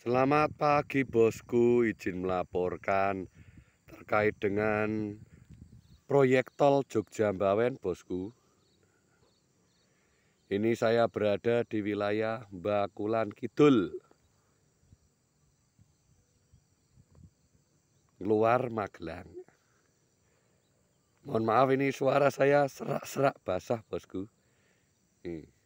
Selamat pagi bosku, izin melaporkan terkait dengan proyek tol Jogja Mbawen bosku. Ini saya berada di wilayah Bakulan Kidul. Luar Magelang. Mohon maaf ini suara saya serak-serak basah bosku. Nih.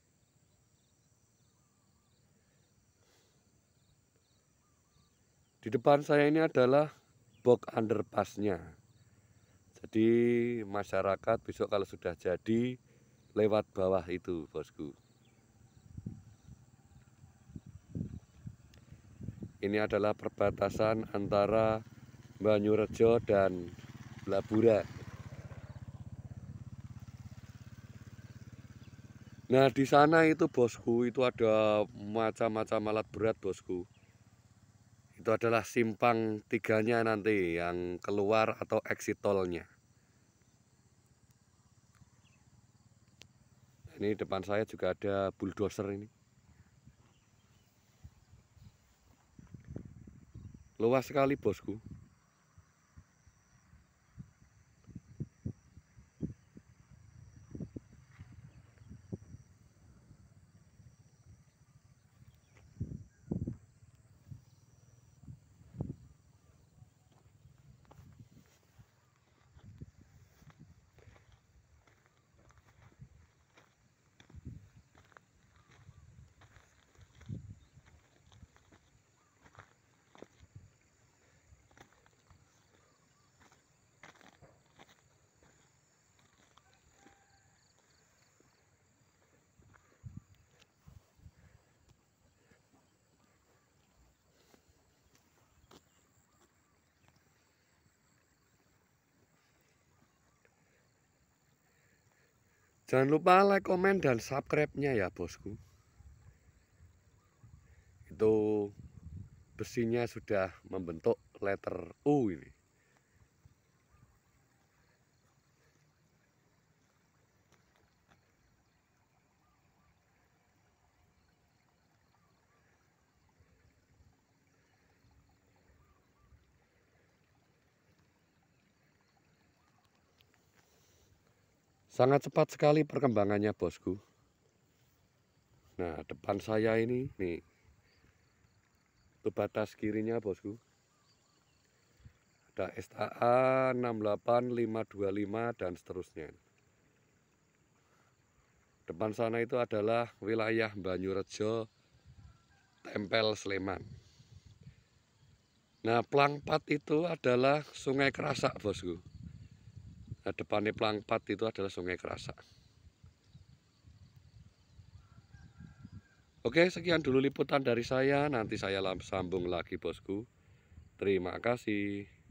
Di depan saya ini adalah box underpassnya. Jadi masyarakat besok kalau sudah jadi lewat bawah itu bosku. Ini adalah perbatasan antara Banyurejo dan Labura. Nah di sana itu bosku itu ada macam-macam alat berat bosku itu adalah simpang tiganya nanti yang keluar atau exit tolnya ini depan saya juga ada bulldozer ini luas sekali bosku Jangan lupa like, komen, dan subscribe-nya ya bosku. Itu besinya sudah membentuk letter U ini. Sangat cepat sekali perkembangannya bosku. Nah depan saya ini nih. Itu batas kirinya bosku. Ada STA 68525 dan seterusnya. Depan sana itu adalah wilayah Banyurejo, Tempel, Sleman. Nah, Plangpat itu adalah sungai Kerasak, bosku. Nah, depannya Plangpat itu adalah Sungai Kerasa. Oke, sekian dulu liputan dari saya. Nanti saya sambung lagi, bosku. Terima kasih.